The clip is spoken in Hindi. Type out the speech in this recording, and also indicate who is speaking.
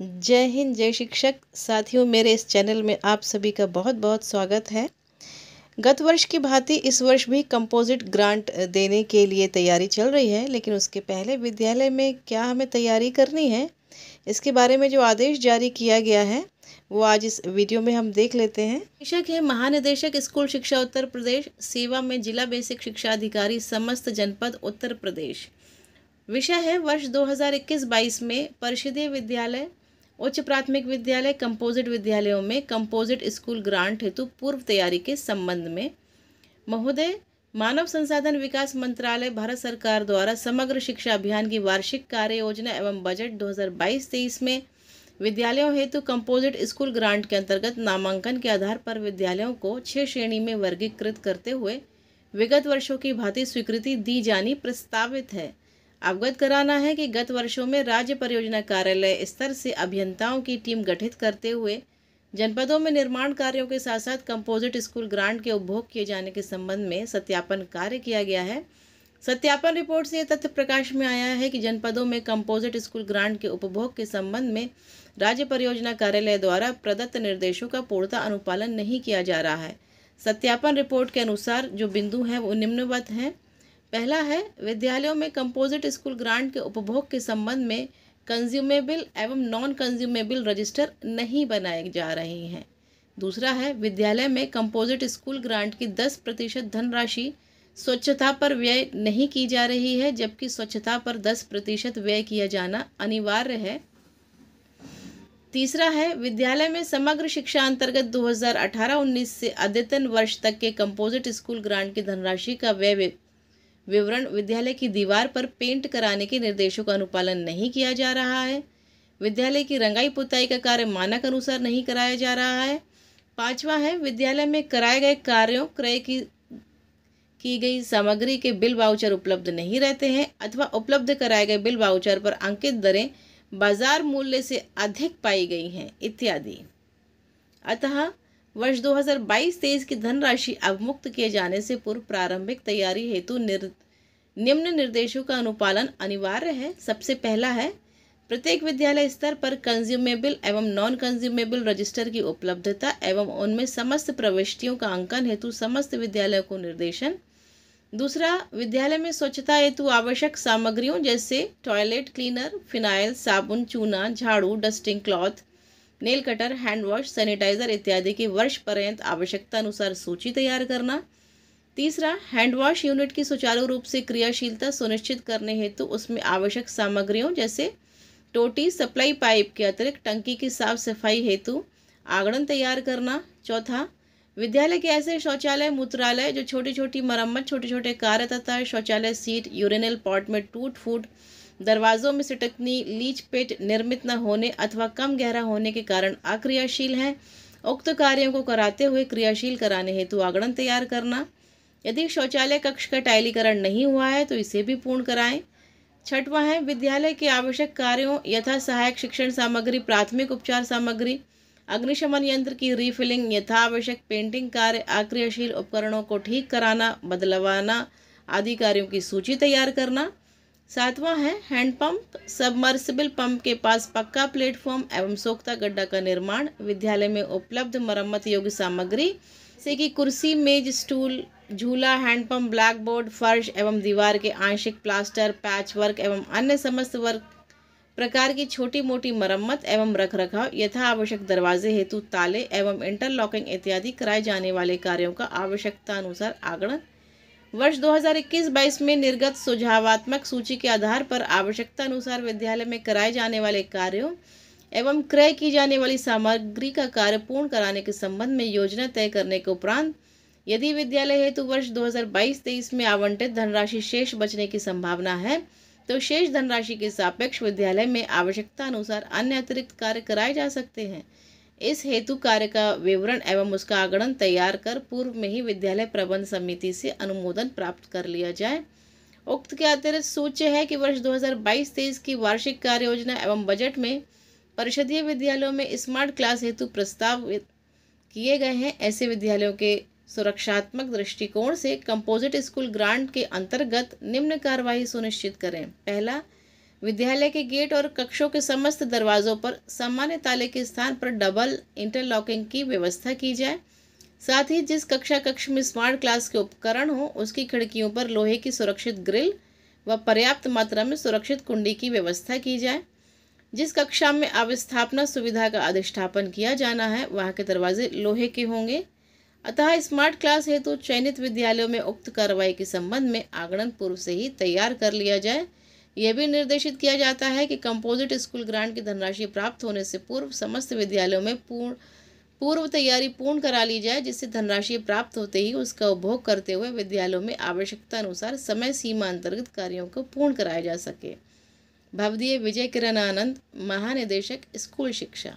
Speaker 1: जय हिंद जय शिक्षक साथियों मेरे इस चैनल में आप सभी का बहुत बहुत स्वागत है गत वर्ष की भांति इस वर्ष भी कंपोजिट ग्रांट देने के लिए तैयारी चल रही है लेकिन उसके पहले विद्यालय में क्या हमें तैयारी करनी है इसके बारे में जो आदेश जारी किया गया है वो आज इस वीडियो में हम देख लेते हैं शिक्षक है महानिदेशक स्कूल शिक्षा उत्तर प्रदेश सेवा में जिला बेसिक शिक्षा अधिकारी समस्त जनपद उत्तर प्रदेश विषय है वर्ष 2021-22 में परिषदीय विद्यालय उच्च प्राथमिक विद्यालय कंपोजिट विद्यालयों में कंपोजिट स्कूल ग्रांट हेतु पूर्व तैयारी के संबंध में महोदय मानव संसाधन विकास मंत्रालय भारत सरकार द्वारा समग्र शिक्षा अभियान की वार्षिक कार्य योजना एवं बजट 2022-23 में विद्यालयों हेतु कंपोजिट स्कूल ग्रांट के अंतर्गत नामांकन के आधार पर विद्यालयों को छः श्रेणी में वर्गीकृत करते हुए विगत वर्षों की भांति स्वीकृति दी जानी प्रस्तावित है अवगत कराना है कि गत वर्षों में राज्य परियोजना कार्यालय स्तर से अभियंताओं की टीम गठित करते हुए जनपदों में निर्माण कार्यों के साथ साथ कंपोजिट स्कूल ग्रांट के उपभोग किए जाने के संबंध में सत्यापन कार्य किया गया है सत्यापन रिपोर्ट से ये तथ्य प्रकाश में आया है कि जनपदों में कंपोजिट स्कूल ग्रांट के उपभोग के संबंध में राज्य परियोजना कार्यालय द्वारा प्रदत्त निर्देशों का पूर्णता अनुपालन नहीं किया जा रहा है सत्यापन रिपोर्ट के अनुसार जो बिंदु हैं वो निम्नवत हैं पहला है विद्यालयों में कंपोजिट स्कूल ग्रांट के उपभोग के संबंध में कंज्यूमेबल एवं नॉन कंज्यूमेबल रजिस्टर नहीं बनाए जा रहे हैं दूसरा है विद्यालय में कंपोजिट स्कूल ग्रांट की दस प्रतिशत धनराशि स्वच्छता पर व्यय नहीं की जा रही है जबकि स्वच्छता पर दस प्रतिशत व्यय किया जाना अनिवार्य है तीसरा है विद्यालय में समग्र शिक्षा अंतर्गत 2018-19 से अद्यतन वर्ष तक के कंपोजिट स्कूल ग्रांट की धनराशि का व्यय विवरण विद्यालय की दीवार पर पेंट कराने के निर्देशों का अनुपालन नहीं किया जा रहा है विद्यालय की रंगाई पुताई का कार्य मानक अनुसार नहीं कराया जा रहा है पांचवा है विद्यालय में कराए गए कार्यों क्रय की की गई सामग्री के बिल वाउचर उपलब्ध नहीं रहते हैं अथवा उपलब्ध कराए गए बिल वाउचर पर अंकित दरें बाजार मूल्य से अधिक पाई गई हैं इत्यादि अतः वर्ष 2022-23 की धनराशि अवमुक्त किए जाने से पूर्व प्रारंभिक तैयारी हेतु निर् निम्न निर्देशों का अनुपालन अनिवार्य है सबसे पहला है प्रत्येक विद्यालय स्तर पर कंज्यूमेबल एवं नॉन कंज्यूमेबल रजिस्टर की उपलब्धता एवं उनमें समस्त प्रविष्टियों का अंकन हेतु समस्त विद्यालयों को निर्देशन दूसरा विद्यालय में स्वच्छता हेतु आवश्यक सामग्रियों जैसे टॉयलेट क्लीनर फिनाइल साबुन चूना झाड़ू dusting cloth nail cutter hand wash sanitiser इत्यादि की आवश्यकता अनुसार सूची तैयार करना तीसरा हैंड वॉश यूनिट की सुचारू रूप से क्रियाशीलता सुनिश्चित करने हेतु उसमें आवश्यक सामग्रियों जैसे टोटी सप्लाई पाइप के अतिरिक्त टंकी की साफ सफाई हेतु आगड़न तैयार करना चौथा विद्यालय के ऐसे शौचालय मूत्रालय जो छोटी छोटी मरम्मत छोटे छोटे कार्य तथा शौचालय सीट यूरिनल पॉट में टूट फूट दरवाज़ों में सिटकनी लीच पेट निर्मित न होने अथवा कम गहरा होने के कारण अक्रियाशील हैं उक्त कार्यों को कराते हुए क्रियाशील कराने हेतु आगणन तैयार करना यदि शौचालय कक्ष का टाइलीकरण नहीं हुआ है तो इसे भी पूर्ण कराएं छठवा है विद्यालय के आवश्यक कार्यों यथा सहायक शिक्षण सामग्री प्राथमिक उपचार सामग्री अग्निशमन यंत्र की रीफिलिंग यथा आवश्यक पेंटिंग कार्य आक्रियाशील उपकरणों को ठीक कराना बदलवाना आदि कार्यों की सूची तैयार करना सातवां है हैंडपंप सबमर्सिबल पंप के पास पक्का प्लेटफॉर्म एवं सोखता गड्ढा का निर्माण विद्यालय में उपलब्ध मरम्मत योग्य सामग्री जैसे कि कुर्सी मेज स्टूल झूला हैंडपम्प ब्लैक बोर्ड फर्श एवं दीवार के आंशिक प्लास्टर पैच वर्क एवं अन्य समस्त वर्क प्रकार की छोटी मोटी मरम्मत एवं रख रखाव यथा आवश्यक दरवाजे हेतु ताले एवं इंटरलॉकिंग इत्यादि कराए जाने वाले कार्यों का आवश्यकता अनुसार आगणन वर्ष 2021-22 में निर्गत सुझावात्मक सूची के आधार पर आवश्यकता अनुसार विद्यालय में कराए जाने वाले कार्यों एवं क्रय की जाने वाली सामग्री का कार्य पूर्ण कराने के संबंध में योजना तय करने के उपरांत यदि विद्यालय हेतु वर्ष 2022-23 में आवंटित धनराशि शेष बचने की संभावना है तो शेष धनराशि के सापेक्ष विद्यालय में आवश्यकता अनुसार अन्य अतिरिक्त कार्य कराए जा सकते हैं इस हेतु कार्य का विवरण एवं उसका आगणन तैयार कर पूर्व में ही विद्यालय प्रबंध समिति से अनुमोदन प्राप्त कर लिया जाए उक्त के अतिरिक्त सूच्य है कि वर्ष 2022-23 की वार्षिक कार्य योजना एवं बजट में परिषदीय विद्यालयों में स्मार्ट क्लास हेतु प्रस्ताव किए गए हैं ऐसे विद्यालयों के सुरक्षात्मक दृष्टिकोण से कंपोजिट स्कूल ग्रांट के अंतर्गत निम्न कार्रवाई सुनिश्चित करें पहला विद्यालय के गेट और कक्षों के समस्त दरवाज़ों पर सामान्य ताले के स्थान पर डबल इंटरलॉकिंग की व्यवस्था की जाए साथ ही जिस कक्षा कक्ष में स्मार्ट क्लास के उपकरण हो उसकी खिड़कियों पर लोहे की सुरक्षित ग्रिल व पर्याप्त मात्रा में सुरक्षित कुंडी की व्यवस्था की जाए जिस कक्षा में अवस्थापना सुविधा का अधिष्ठापन किया जाना है वहाँ के दरवाजे लोहे के होंगे अतः स्मार्ट क्लास हेतु तो चयनित विद्यालयों में उक्त कार्रवाई के संबंध में आगणन पूर्व से ही तैयार कर लिया जाए यह भी निर्देशित किया जाता है कि कंपोजिट स्कूल ग्रांट की धनराशि प्राप्त होने से पूर्व समस्त विद्यालयों में पूर्ण पूर्व तैयारी पूर्ण करा ली जाए जिससे धनराशि प्राप्त होते ही उसका उपभोग करते हुए विद्यालयों में आवश्यकता अनुसार समय सीमा अंतर्गत कार्यों को पूर्ण कराया जा सके भवदीय विजय किरण आनंद महानिदेशक स्कूल शिक्षा